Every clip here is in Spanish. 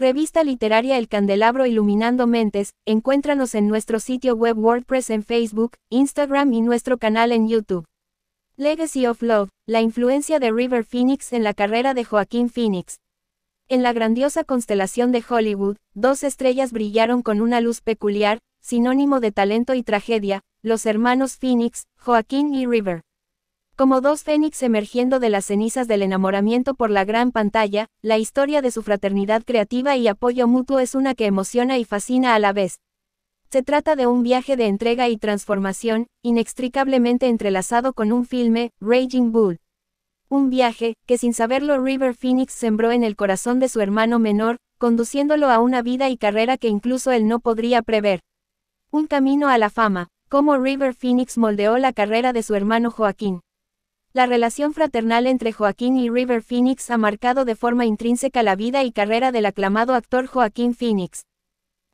Revista literaria El Candelabro Iluminando Mentes, encuéntranos en nuestro sitio web WordPress en Facebook, Instagram y nuestro canal en YouTube. Legacy of Love, la influencia de River Phoenix en la carrera de Joaquín Phoenix. En la grandiosa constelación de Hollywood, dos estrellas brillaron con una luz peculiar, sinónimo de talento y tragedia, los hermanos Phoenix, Joaquín y River. Como dos fénix emergiendo de las cenizas del enamoramiento por la gran pantalla, la historia de su fraternidad creativa y apoyo mutuo es una que emociona y fascina a la vez. Se trata de un viaje de entrega y transformación, inextricablemente entrelazado con un filme, Raging Bull. Un viaje, que sin saberlo River Phoenix sembró en el corazón de su hermano menor, conduciéndolo a una vida y carrera que incluso él no podría prever. Un camino a la fama, como River Phoenix moldeó la carrera de su hermano Joaquín. La relación fraternal entre Joaquín y River Phoenix ha marcado de forma intrínseca la vida y carrera del aclamado actor Joaquín Phoenix.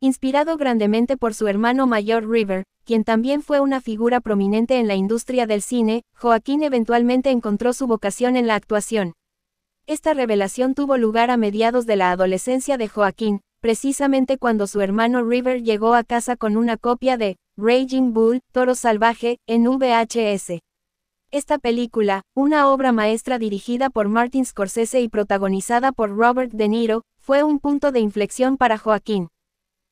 Inspirado grandemente por su hermano mayor River, quien también fue una figura prominente en la industria del cine, Joaquín eventualmente encontró su vocación en la actuación. Esta revelación tuvo lugar a mediados de la adolescencia de Joaquín, precisamente cuando su hermano River llegó a casa con una copia de Raging Bull, Toro Salvaje, en VHS. Esta película, una obra maestra dirigida por Martin Scorsese y protagonizada por Robert De Niro, fue un punto de inflexión para Joaquín.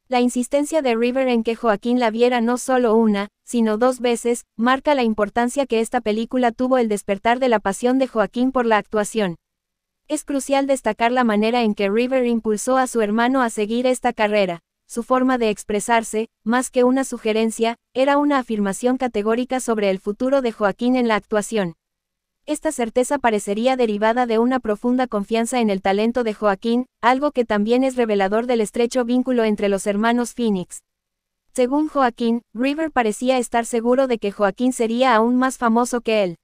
La insistencia de River en que Joaquín la viera no solo una, sino dos veces, marca la importancia que esta película tuvo el despertar de la pasión de Joaquín por la actuación. Es crucial destacar la manera en que River impulsó a su hermano a seguir esta carrera su forma de expresarse, más que una sugerencia, era una afirmación categórica sobre el futuro de Joaquín en la actuación. Esta certeza parecería derivada de una profunda confianza en el talento de Joaquín, algo que también es revelador del estrecho vínculo entre los hermanos Phoenix. Según Joaquín, River parecía estar seguro de que Joaquín sería aún más famoso que él.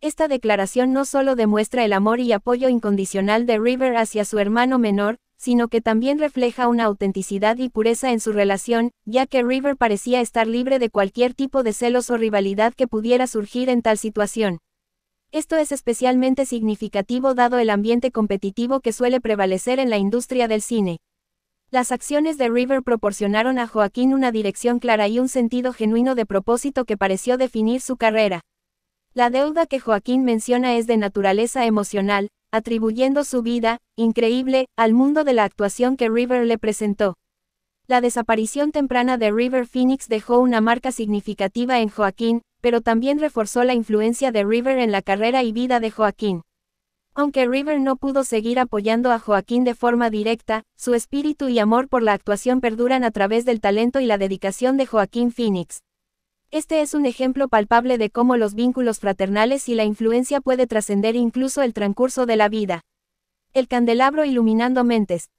Esta declaración no solo demuestra el amor y apoyo incondicional de River hacia su hermano menor, sino que también refleja una autenticidad y pureza en su relación, ya que River parecía estar libre de cualquier tipo de celos o rivalidad que pudiera surgir en tal situación. Esto es especialmente significativo dado el ambiente competitivo que suele prevalecer en la industria del cine. Las acciones de River proporcionaron a Joaquín una dirección clara y un sentido genuino de propósito que pareció definir su carrera. La deuda que Joaquín menciona es de naturaleza emocional, atribuyendo su vida, increíble, al mundo de la actuación que River le presentó. La desaparición temprana de River Phoenix dejó una marca significativa en Joaquín, pero también reforzó la influencia de River en la carrera y vida de Joaquín. Aunque River no pudo seguir apoyando a Joaquín de forma directa, su espíritu y amor por la actuación perduran a través del talento y la dedicación de Joaquín Phoenix. Este es un ejemplo palpable de cómo los vínculos fraternales y la influencia puede trascender incluso el transcurso de la vida. El candelabro iluminando mentes,